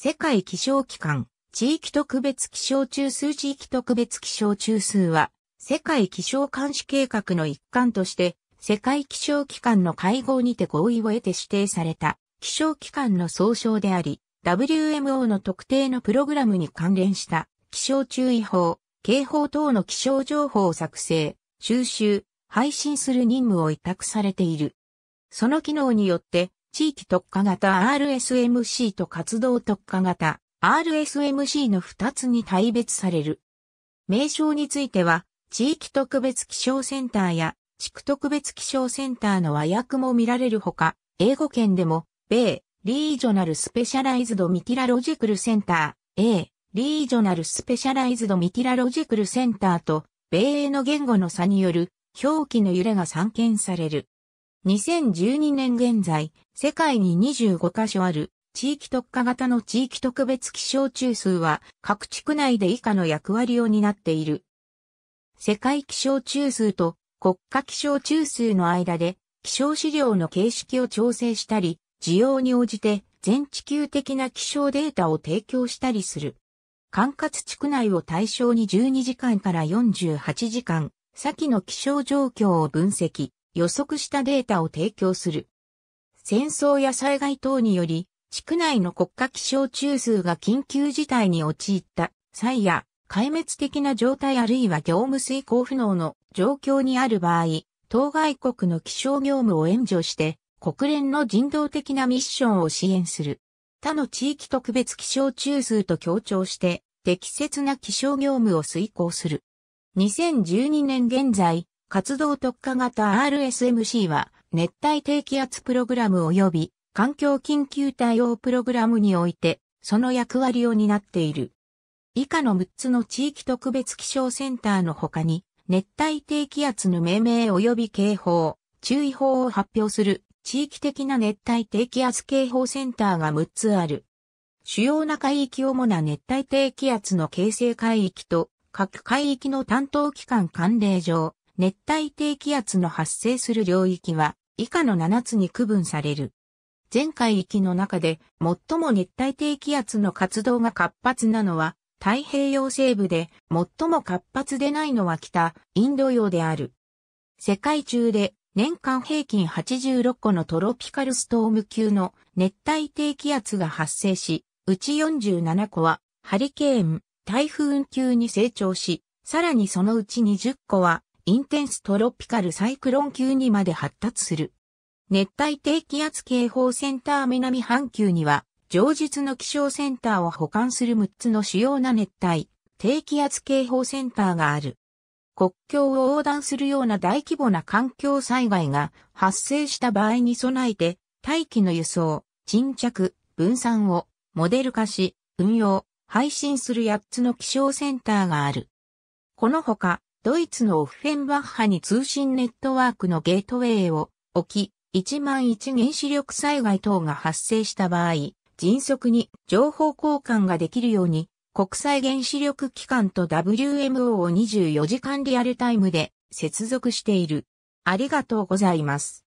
世界気象機関、地域特別気象中枢地域特別気象中枢は、世界気象監視計画の一環として、世界気象機関の会合にて合意を得て指定された気象機関の総称であり、WMO の特定のプログラムに関連した気象注意報、警報等の気象情報を作成、収集、配信する任務を委託されている。その機能によって地域特化型 RSMC と活動特化型 RSMC の2つに大別される。名称については、地域特別気象センターや地区特別気象センターの和訳も見られるほか、英語圏でも、米、リージョナルスペシャライズドミティラロジクルセンター、A、リージョナルスペシャライズドミティラロジクルセンターと、米英の言語の差による表記の揺れが散見される。2012年現在、世界に25カ所ある地域特化型の地域特別気象中枢は各地区内で以下の役割を担っている。世界気象中枢と国家気象中枢の間で気象資料の形式を調整したり、需要に応じて全地球的な気象データを提供したりする。管轄地区内を対象に12時間から48時間、先の気象状況を分析。予測したデータを提供する。戦争や災害等により、地区内の国家気象中枢が緊急事態に陥った際や、壊滅的な状態あるいは業務遂行不能の状況にある場合、当該国の気象業務を援助して、国連の人道的なミッションを支援する。他の地域特別気象中枢と協調して、適切な気象業務を遂行する。2012年現在、活動特化型 RSMC は熱帯低気圧プログラム及び環境緊急対応プログラムにおいてその役割を担っている。以下の6つの地域特別気象センターの他に熱帯低気圧の命名及び警報、注意報を発表する地域的な熱帯低気圧警報センターが6つある。主要な海域主な熱帯低気圧の形成海域と各海域の担当機関関連上、熱帯低気圧の発生する領域は以下の7つに区分される。全海域の中で最も熱帯低気圧の活動が活発なのは太平洋西部で最も活発でないのは北インド洋である。世界中で年間平均86個のトロピカルストーム級の熱帯低気圧が発生し、うち47個はハリケーン、台風級に成長し、さらにそのうち20個はインテンストロピカルサイクロン級にまで発達する。熱帯低気圧警報センター南半球には、上述の気象センターを保管する6つの主要な熱帯、低気圧警報センターがある。国境を横断するような大規模な環境災害が発生した場合に備えて、大気の輸送、沈着、分散をモデル化し、運用、配信する8つの気象センターがある。このほか、ドイツのオフフェンバッハに通信ネットワークのゲートウェイを置き、1万1原子力災害等が発生した場合、迅速に情報交換ができるように、国際原子力機関と WMO を24時間リアルタイムで接続している。ありがとうございます。